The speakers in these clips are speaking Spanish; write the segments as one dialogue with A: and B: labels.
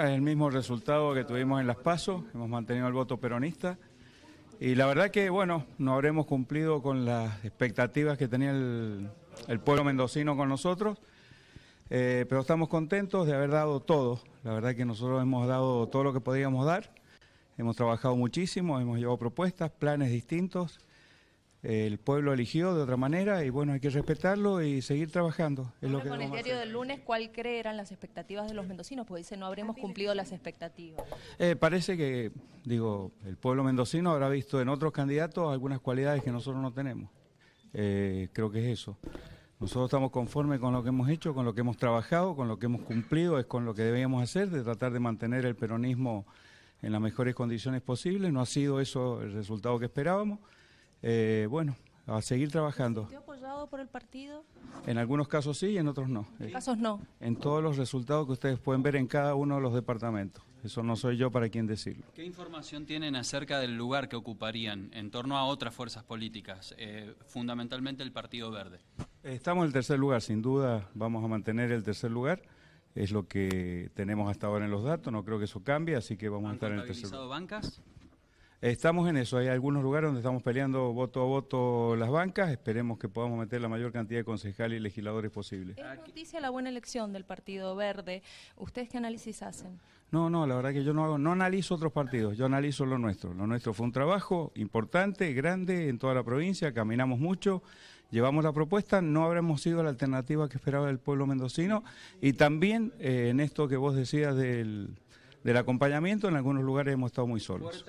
A: es el mismo resultado que tuvimos en las PASO, hemos mantenido el voto peronista y la verdad que, bueno, no habremos cumplido con las expectativas que tenía el, pueblo mendocino con nosotros, eh, pero estamos contentos de haber dado todo. La verdad que nosotros hemos dado todo lo que podíamos dar, hemos trabajado muchísimo, hemos llevado propuestas, planes distintos el pueblo eligió de otra manera y bueno, hay que respetarlo y seguir trabajando. en lo el del lunes, ¿cuál creerán las expectativas de los mendocinos? Pues dice, no habremos cumplido las expectativas. Eh, parece que, digo, el pueblo mendocino habrá visto en otros candidatos algunas cualidades que nosotros no tenemos. Eh, creo que es eso. Nosotros estamos conformes con lo que hemos hecho, con lo que hemos trabajado, con lo que hemos cumplido, es con lo que debíamos hacer, de tratar de mantener el peronismo en las mejores condiciones posibles. No ha sido eso el resultado que esperábamos. Eh, bueno, a seguir trabajando. ¿Te apoyado por el partido? En algunos casos sí y en otros no. En no. En todos los resultados que ustedes pueden ver en cada uno de los departamentos. Eso no soy yo para quien decirlo.
B: ¿Qué información tienen acerca del lugar que ocuparían en torno a otras fuerzas políticas, eh, fundamentalmente el Partido Verde?
A: Estamos en el tercer lugar, sin duda vamos a mantener el tercer lugar. Es lo que tenemos hasta ahora en los datos, no creo que eso cambie, así que vamos a estar en el tercer lugar. bancas? Estamos en eso, hay algunos lugares donde estamos peleando voto a voto las bancas, esperemos que podamos meter la mayor cantidad de concejales y legisladores posibles. ¿Es noticia la buena elección del Partido Verde? ¿Ustedes qué análisis hacen? No, no, la verdad que yo no hago, no analizo otros partidos, yo analizo lo nuestro. Lo nuestro fue un trabajo importante, grande en toda la provincia, caminamos mucho, llevamos la propuesta, no habremos sido la alternativa que esperaba el pueblo mendocino y también eh, en esto que vos decías del del acompañamiento, en algunos lugares hemos estado muy solos.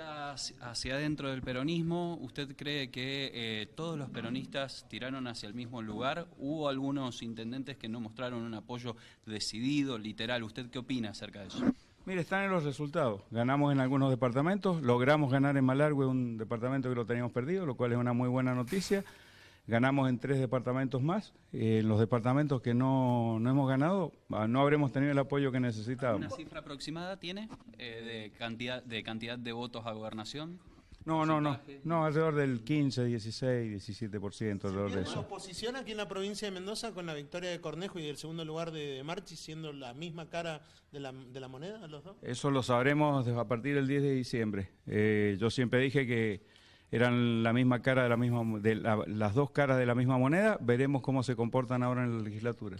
B: hacia adentro del peronismo, ¿usted cree que eh, todos los peronistas tiraron hacia el mismo lugar? ¿Hubo algunos intendentes que no mostraron un apoyo decidido, literal? ¿Usted qué opina acerca de eso?
A: Mire, están en los resultados. Ganamos en algunos departamentos, logramos ganar en Malargue un departamento que lo teníamos perdido, lo cual es una muy buena noticia ganamos en tres departamentos más. Eh, en los departamentos que no, no, hemos ganado, ah, no habremos tenido el apoyo que necesitábamos. ¿Una cifra
B: aproximada tiene eh, de, cantidad, de cantidad de votos a gobernación?
A: No, no, no, no, alrededor del 15, 16, 17%, alrededor de eso. oposición aquí en la provincia de Mendoza con la victoria de Cornejo y del segundo lugar de, Marchi siendo la misma cara de la, de la moneda los dos? Eso lo sabremos a partir del 10 de diciembre. Eh, yo siempre dije que eran la misma cara de la misma, de las dos caras de la misma moneda. Veremos cómo se comportan ahora en la legislatura.